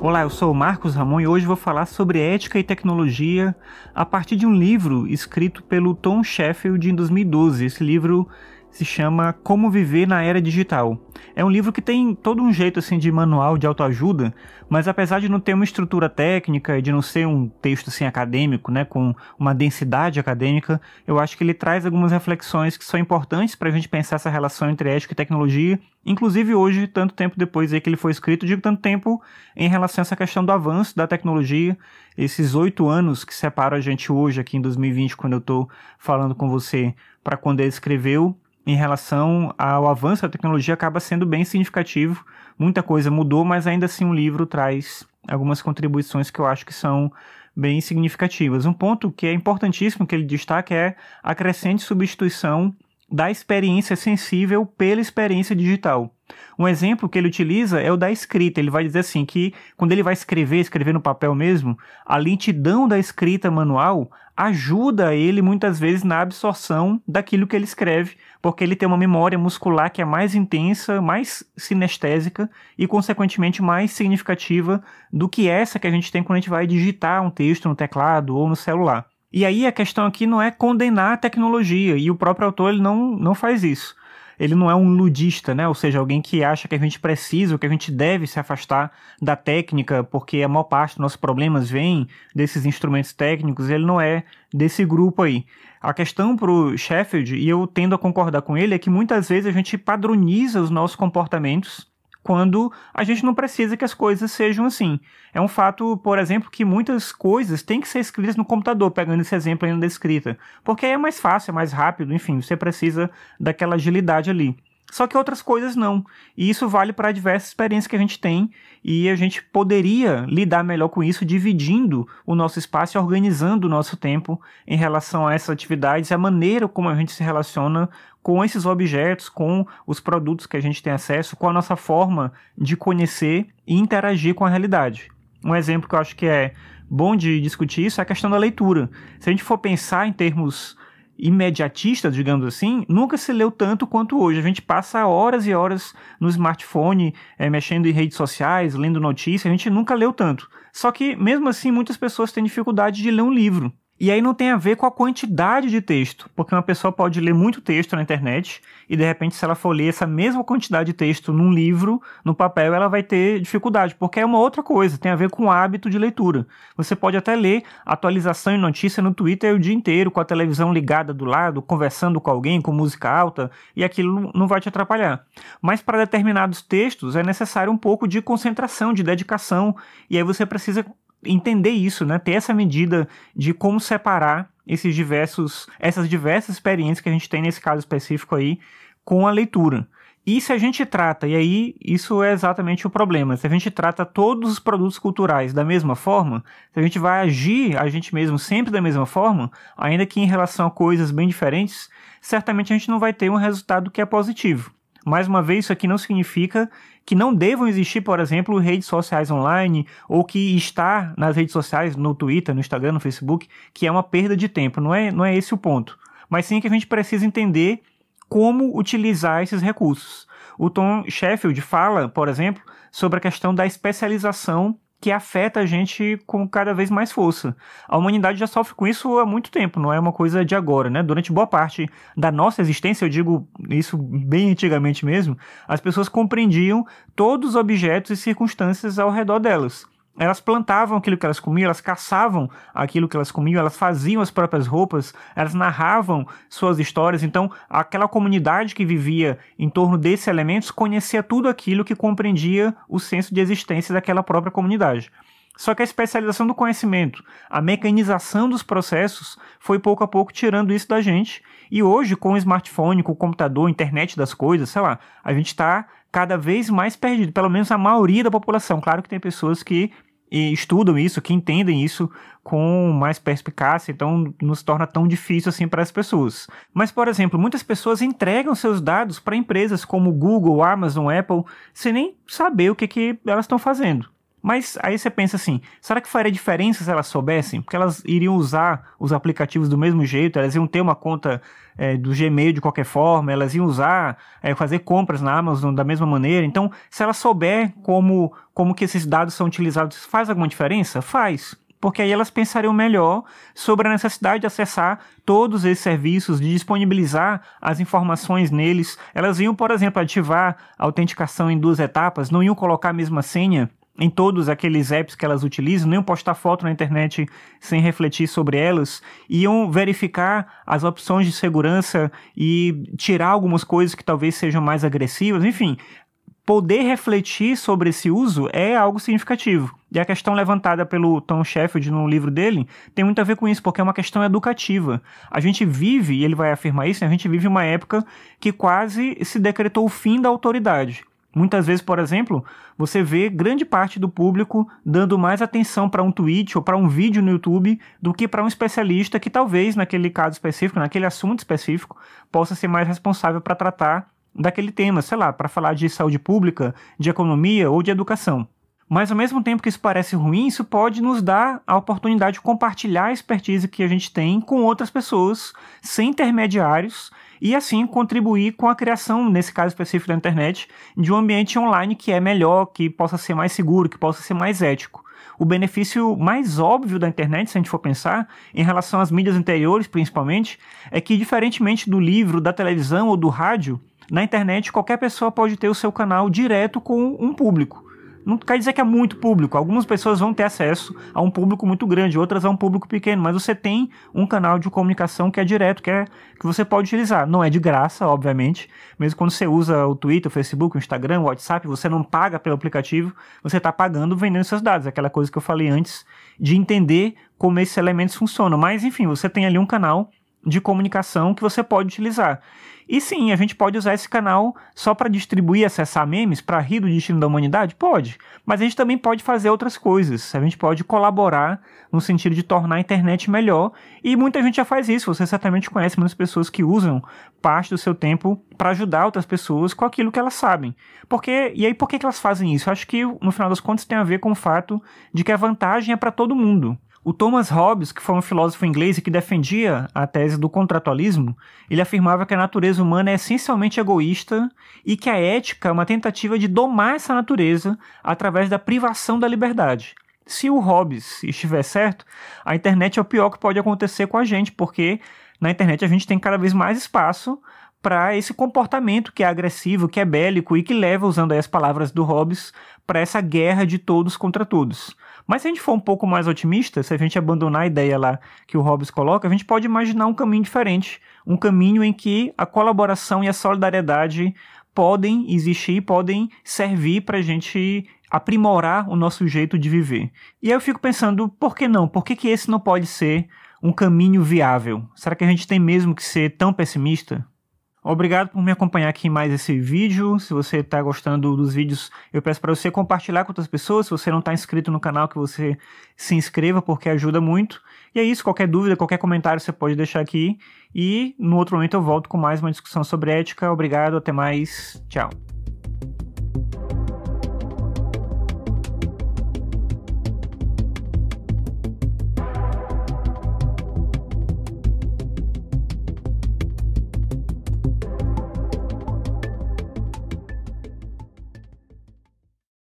Olá, eu sou o Marcos Ramon e hoje vou falar sobre ética e tecnologia a partir de um livro escrito pelo Tom Sheffield em 2012. Esse livro se chama Como Viver na Era Digital. É um livro que tem todo um jeito assim de manual de autoajuda, mas apesar de não ter uma estrutura técnica e de não ser um texto assim acadêmico, né, com uma densidade acadêmica, eu acho que ele traz algumas reflexões que são importantes para a gente pensar essa relação entre ética e tecnologia, inclusive hoje, tanto tempo depois aí que ele foi escrito, digo tanto tempo em relação a essa questão do avanço da tecnologia, esses oito anos que separam a gente hoje aqui em 2020, quando eu estou falando com você, para quando ele escreveu em relação ao avanço da tecnologia acaba sendo bem significativo. Muita coisa mudou, mas ainda assim o livro traz algumas contribuições que eu acho que são bem significativas. Um ponto que é importantíssimo que ele destaca é a crescente substituição da experiência sensível pela experiência digital. Um exemplo que ele utiliza é o da escrita. Ele vai dizer assim que quando ele vai escrever, escrever no papel mesmo, a lentidão da escrita manual ajuda ele muitas vezes na absorção daquilo que ele escreve, porque ele tem uma memória muscular que é mais intensa, mais sinestésica e, consequentemente, mais significativa do que essa que a gente tem quando a gente vai digitar um texto no teclado ou no celular. E aí a questão aqui não é condenar a tecnologia, e o próprio autor ele não, não faz isso ele não é um ludista, né? Ou seja, alguém que acha que a gente precisa, que a gente deve se afastar da técnica, porque a maior parte dos nossos problemas vem desses instrumentos técnicos, ele não é desse grupo aí. A questão para o Sheffield, e eu tendo a concordar com ele, é que muitas vezes a gente padroniza os nossos comportamentos quando a gente não precisa que as coisas sejam assim. É um fato, por exemplo, que muitas coisas têm que ser escritas no computador, pegando esse exemplo ainda da escrita, porque aí é mais fácil, é mais rápido, enfim, você precisa daquela agilidade ali. Só que outras coisas não. E isso vale para diversas experiências que a gente tem e a gente poderia lidar melhor com isso dividindo o nosso espaço e organizando o nosso tempo em relação a essas atividades e a maneira como a gente se relaciona com esses objetos, com os produtos que a gente tem acesso, com a nossa forma de conhecer e interagir com a realidade. Um exemplo que eu acho que é bom de discutir isso é a questão da leitura. Se a gente for pensar em termos imediatista, digamos assim, nunca se leu tanto quanto hoje. A gente passa horas e horas no smartphone, é, mexendo em redes sociais, lendo notícias, a gente nunca leu tanto. Só que, mesmo assim, muitas pessoas têm dificuldade de ler um livro. E aí não tem a ver com a quantidade de texto, porque uma pessoa pode ler muito texto na internet e de repente se ela for ler essa mesma quantidade de texto num livro, no papel, ela vai ter dificuldade, porque é uma outra coisa, tem a ver com o hábito de leitura. Você pode até ler atualização e notícia no Twitter o dia inteiro com a televisão ligada do lado, conversando com alguém com música alta e aquilo não vai te atrapalhar. Mas para determinados textos é necessário um pouco de concentração, de dedicação, e aí você precisa entender isso, né? Ter essa medida de como separar esses diversos, essas diversas experiências que a gente tem nesse caso específico aí com a leitura. E se a gente trata, e aí isso é exatamente o problema, se a gente trata todos os produtos culturais da mesma forma, se a gente vai agir a gente mesmo sempre da mesma forma, ainda que em relação a coisas bem diferentes, certamente a gente não vai ter um resultado que é positivo. Mais uma vez, isso aqui não significa que não devam existir, por exemplo, redes sociais online ou que estar nas redes sociais, no Twitter, no Instagram, no Facebook, que é uma perda de tempo. Não é, não é esse o ponto. Mas sim que a gente precisa entender como utilizar esses recursos. O Tom Sheffield fala, por exemplo, sobre a questão da especialização que afeta a gente com cada vez mais força. A humanidade já sofre com isso há muito tempo, não é uma coisa de agora, né? Durante boa parte da nossa existência, eu digo isso bem antigamente mesmo, as pessoas compreendiam todos os objetos e circunstâncias ao redor delas elas plantavam aquilo que elas comiam, elas caçavam aquilo que elas comiam, elas faziam as próprias roupas, elas narravam suas histórias. Então, aquela comunidade que vivia em torno desses elementos conhecia tudo aquilo que compreendia o senso de existência daquela própria comunidade. Só que a especialização do conhecimento, a mecanização dos processos, foi pouco a pouco tirando isso da gente. E hoje, com o smartphone, com o computador, internet das coisas, sei lá, a gente está cada vez mais perdido, pelo menos a maioria da população. Claro que tem pessoas que estudam isso, que entendem isso com mais perspicácia, então nos torna tão difícil assim para as pessoas. Mas, por exemplo, muitas pessoas entregam seus dados para empresas como Google, Amazon, Apple, sem nem saber o que, que elas estão fazendo. Mas aí você pensa assim: será que faria diferença se elas soubessem? Porque elas iriam usar os aplicativos do mesmo jeito, elas iam ter uma conta é, do Gmail de qualquer forma, elas iam usar, é, fazer compras na Amazon da mesma maneira. Então, se ela souber como, como que esses dados são utilizados, faz alguma diferença? Faz porque aí elas pensariam melhor sobre a necessidade de acessar todos esses serviços, de disponibilizar as informações neles. Elas iam, por exemplo, ativar a autenticação em duas etapas, não iam colocar a mesma senha em todos aqueles apps que elas utilizam, nem iam postar foto na internet sem refletir sobre elas, iam verificar as opções de segurança e tirar algumas coisas que talvez sejam mais agressivas, enfim. Poder refletir sobre esse uso é algo significativo. E a questão levantada pelo Tom Sheffield no livro dele tem muito a ver com isso, porque é uma questão educativa. A gente vive, e ele vai afirmar isso, né, a gente vive uma época que quase se decretou o fim da autoridade. Muitas vezes, por exemplo, você vê grande parte do público dando mais atenção para um tweet ou para um vídeo no YouTube do que para um especialista que talvez naquele caso específico, naquele assunto específico, possa ser mais responsável para tratar daquele tema, sei lá, para falar de saúde pública, de economia ou de educação. Mas ao mesmo tempo que isso parece ruim, isso pode nos dar a oportunidade de compartilhar a expertise que a gente tem com outras pessoas, sem intermediários e assim contribuir com a criação, nesse caso específico da internet, de um ambiente online que é melhor, que possa ser mais seguro, que possa ser mais ético. O benefício mais óbvio da internet, se a gente for pensar, em relação às mídias anteriores principalmente, é que, diferentemente do livro, da televisão ou do rádio, na internet qualquer pessoa pode ter o seu canal direto com um público não quer dizer que é muito público. Algumas pessoas vão ter acesso a um público muito grande, outras a um público pequeno, mas você tem um canal de comunicação que é direto, que, é, que você pode utilizar. Não é de graça, obviamente. Mesmo quando você usa o Twitter, o Facebook, o Instagram, o WhatsApp, você não paga pelo aplicativo, você está pagando vendendo seus dados. Aquela coisa que eu falei antes de entender como esses elementos funcionam. Mas, enfim, você tem ali um canal de comunicação que você pode utilizar. E sim, a gente pode usar esse canal só para distribuir, acessar memes, para rir do destino da humanidade? Pode. Mas a gente também pode fazer outras coisas. A gente pode colaborar no sentido de tornar a internet melhor. E muita gente já faz isso. Você certamente conhece muitas pessoas que usam parte do seu tempo para ajudar outras pessoas com aquilo que elas sabem. Porque E aí, por que, que elas fazem isso? Eu acho que, no final das contas, tem a ver com o fato de que a vantagem é para todo mundo. O Thomas Hobbes, que foi um filósofo inglês e que defendia a tese do contratualismo, ele afirmava que a natureza humana é essencialmente egoísta e que a ética é uma tentativa de domar essa natureza através da privação da liberdade. Se o Hobbes estiver certo, a internet é o pior que pode acontecer com a gente, porque na internet a gente tem cada vez mais espaço para esse comportamento que é agressivo, que é bélico e que leva, usando as palavras do Hobbes, para essa guerra de todos contra todos. Mas se a gente for um pouco mais otimista, se a gente abandonar a ideia lá que o Hobbes coloca, a gente pode imaginar um caminho diferente, um caminho em que a colaboração e a solidariedade podem existir, podem servir para a gente aprimorar o nosso jeito de viver. E aí eu fico pensando, por que não? Por que, que esse não pode ser um caminho viável? Será que a gente tem mesmo que ser tão pessimista? Obrigado por me acompanhar aqui em mais esse vídeo. Se você está gostando dos vídeos, eu peço para você compartilhar com outras pessoas. Se você não está inscrito no canal, que você se inscreva, porque ajuda muito. E é isso. Qualquer dúvida, qualquer comentário, você pode deixar aqui. E no outro momento eu volto com mais uma discussão sobre ética. Obrigado, até mais. Tchau.